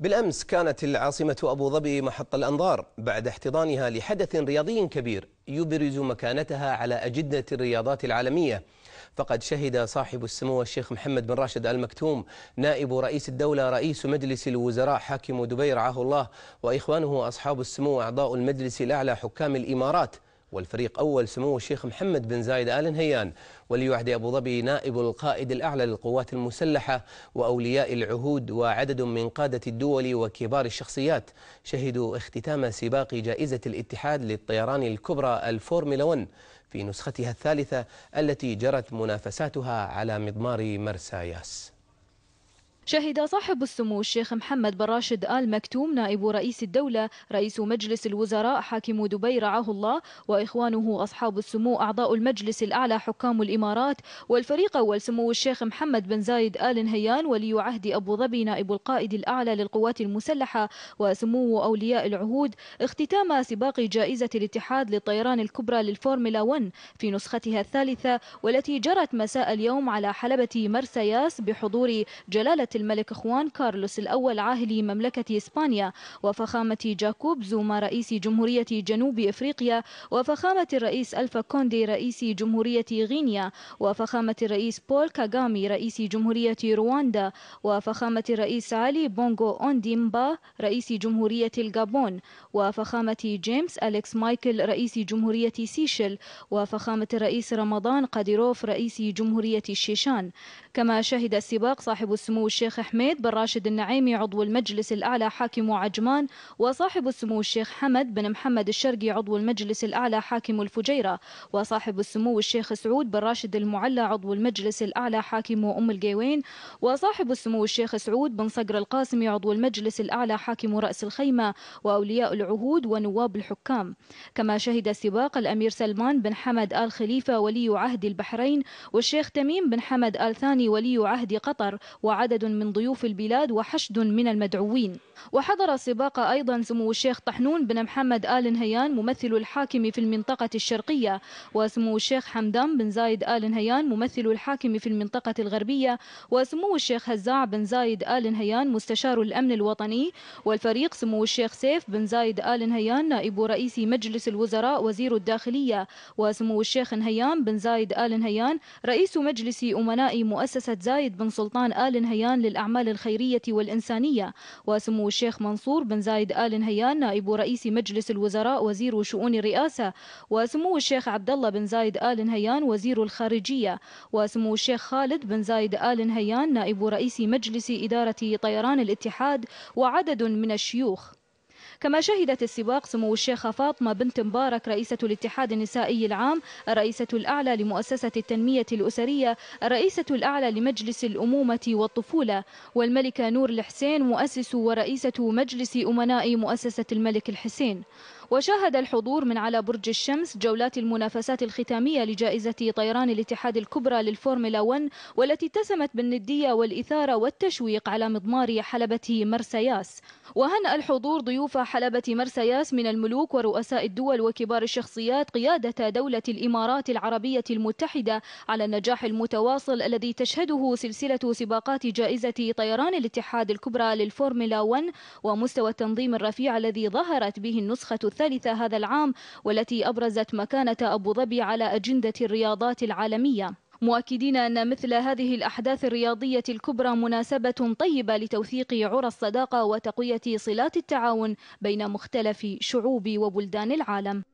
بالأمس كانت العاصمة أبو ظبي محط الأنظار بعد احتضانها لحدث رياضي كبير يبرز مكانتها على اجنه الرياضات العالمية فقد شهد صاحب السمو الشيخ محمد بن راشد آل مكتوم نائب رئيس الدولة رئيس مجلس الوزراء حاكم دبي رعاه الله وإخوانه أصحاب السمو أعضاء المجلس الأعلى حكام الإمارات والفريق أول سمو الشيخ محمد بن زايد آل نهيان ولي عهد أبو ظبي نائب القائد الأعلى للقوات المسلحة وأولياء العهود وعدد من قادة الدول وكبار الشخصيات شهدوا اختتام سباق جائزة الاتحاد للطيران الكبرى الفورمولا 1 في نسختها الثالثة التي جرت منافساتها على مضمار مرسى ياس شهد صاحب السمو الشيخ محمد بن راشد آل مكتوم نائب رئيس الدولة رئيس مجلس الوزراء حاكم دبي رعاه الله وإخوانه أصحاب السمو أعضاء المجلس الأعلى حكام الإمارات والفريق أول سمو الشيخ محمد بن زايد آل نهيان ولي عهد أبو ظبي نائب القائد الأعلى للقوات المسلحة وسمو أولياء العهود اختتام سباق جائزة الاتحاد للطيران الكبرى للفورمولا 1 في نسختها الثالثة والتي جرت مساء اليوم على حلبة مرسياس بحضور جلالة الملك خوان كارلوس الأول عاهل مملكة إسبانيا وفخامة جاكوب زوما رئيس جمهورية جنوب إفريقيا وفخامة الرئيس ألفا كوندي رئيس جمهورية غينيا وفخامة الرئيس بول كاغامي رئيس جمهورية رواندا وفخامة الرئيس علي بونغو أونديمبا رئيس جمهورية الغابون وفخامة جيمس أليكس مايكل رئيس جمهورية سيشل وفخامة الرئيس رمضان قديروف رئيس جمهورية الشيشان كما شهد السباق صاحب السمو الشيخ الشيخ حميد بن راشد النعيمي عضو المجلس الأعلى حاكم عجمان وصاحب السمو الشيخ حمد بن محمد الشرقي عضو المجلس الأعلى حاكم الفجيرة وصاحب السمو الشيخ سعود بن راشد المعلى عضو المجلس الأعلى حاكم أم القيوين وصاحب السمو الشيخ سعود بن صقر القاسمي عضو المجلس الأعلى حاكم رأس الخيمة وأولياء العهود ونواب الحكام كما شهد سباق الأمير سلمان بن حمد آل خليفة ولي عهد البحرين والشيخ تميم بن حمد آل ثاني ولي عهد قطر وعدد من ضيوف البلاد وحشد من المدعوين وحضر سباق أيضا سمو الشيخ طحنون بن محمد آل نهيان ممثل الحاكم في المنطقة الشرقية وسمو الشيخ حمدان بن زايد آل نهيان ممثل الحاكم في المنطقة الغربية وسمو الشيخ هزاع بن زايد آل نهيان مستشار الأمن الوطني والفريق سمو الشيخ سيف بن زايد آل نهيان نائب رئيس مجلس الوزراء وزير الداخلية وسمو الشيخ نهيان بن زايد آل نهيان رئيس مجلس أمناء مؤسسة زايد بن سلطان آل نهيان للأعمال الخيرية والإنسانية وسمو الشيخ منصور بن زايد آل نهيان نائب رئيس مجلس الوزراء وزير شؤون الرئاسة وسمو الشيخ عبد الله بن زايد آل نهيان وزير الخارجية وسمو الشيخ خالد بن زايد آل نهيان نائب رئيس مجلس إدارة طيران الاتحاد وعدد من الشيوخ كما شهدت السباق سمو الشيخة فاطمة بنت مبارك رئيسة الاتحاد النسائي العام الرئيسة الأعلى لمؤسسة التنمية الأسرية الرئيسة الأعلى لمجلس الأمومة والطفولة والملكة نور الحسين مؤسس ورئيسة مجلس أمناء مؤسسة الملك الحسين وشاهد الحضور من على برج الشمس جولات المنافسات الختامية لجائزة طيران الاتحاد الكبرى للفورمولا 1 والتي اتسمت بالندية والإثارة والتشويق على مضمار حلبة مرسياس وهنأ الحضور ضيوف حلبة مرسياس من الملوك ورؤساء الدول وكبار الشخصيات قيادة دولة الإمارات العربية المتحدة على النجاح المتواصل الذي تشهده سلسلة سباقات جائزة طيران الاتحاد الكبرى للفورمولا 1 ومستوى التنظيم الرفيع الذي ظهرت به النسخة الثانية الثالثة هذا العام والتي أبرزت مكانة أبو ظبي على أجندة الرياضات العالمية مؤكدين أن مثل هذه الأحداث الرياضية الكبرى مناسبة طيبة لتوثيق عرى الصداقة وتقوية صلات التعاون بين مختلف شعوب وبلدان العالم